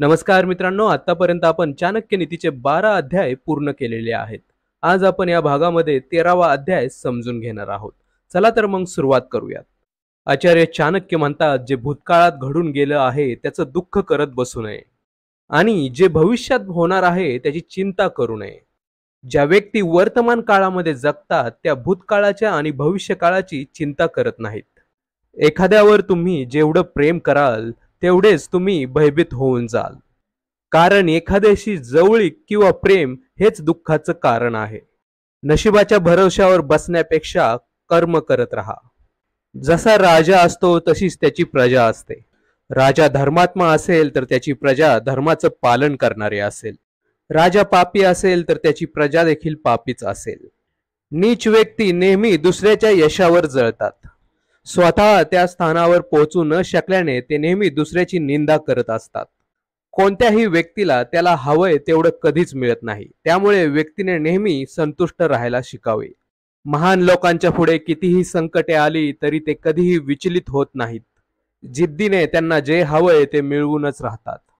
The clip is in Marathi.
नमस्कार मित्रांनो आतापर्यंत आपण चाणक्य नीतीचे बारा अध्याय पूर्ण केलेले आहेत आज आपण या भागामध्ये तेरावा अध्याय समजून घेणार आहोत चला तर मग सुरुवात करूयात आचार्य चाणक्य म्हणतात जे भूतकाळात घडून गेलं आहे त्याचं दुःख करत बसू नये आणि जे भविष्यात होणार आहे त्याची चिंता करू नये ज्या व्यक्ती वर्तमान काळामध्ये जगतात त्या भूतकाळाच्या आणि भविष्य काळाची चिंता करत नाहीत एखाद्यावर तुम्ही जेवढं प्रेम कराल तेवढेच तुम्ही भयभीत होऊन जाल कारण एखाद्याशी जवळीक किंवा प्रेम हेच दुःखाचं कारण आहे नशिबाच्या भरवशावर बसण्यापेक्षा कर्म करत राहा जसा राजा असतो तशीच त्याची प्रजा असते राजा धर्मात्मा असेल तर त्याची प्रजा धर्माचं पालन करणारे असेल राजा पापी असेल तर त्याची प्रजा देखील पापीच असेल नीच व्यक्ती नेहमी दुसऱ्याच्या यशावर जळतात स्वतः त्या स्थानावर पोहोचू न शकल्याने ते नेहमी दुसऱ्याची निंदा करत असतात कोणत्याही व्यक्तीला त्याला हवंय तेवढं कधीच मिळत नाही त्यामुळे व्यक्तीने नेहमी संतुष्ट राहायला शिकावे महान लोकांच्या पुढे कितीही संकटे आली तरी ते कधीही विचलित होत नाहीत जिद्दीने त्यांना जे हवंय ते मिळवूनच राहतात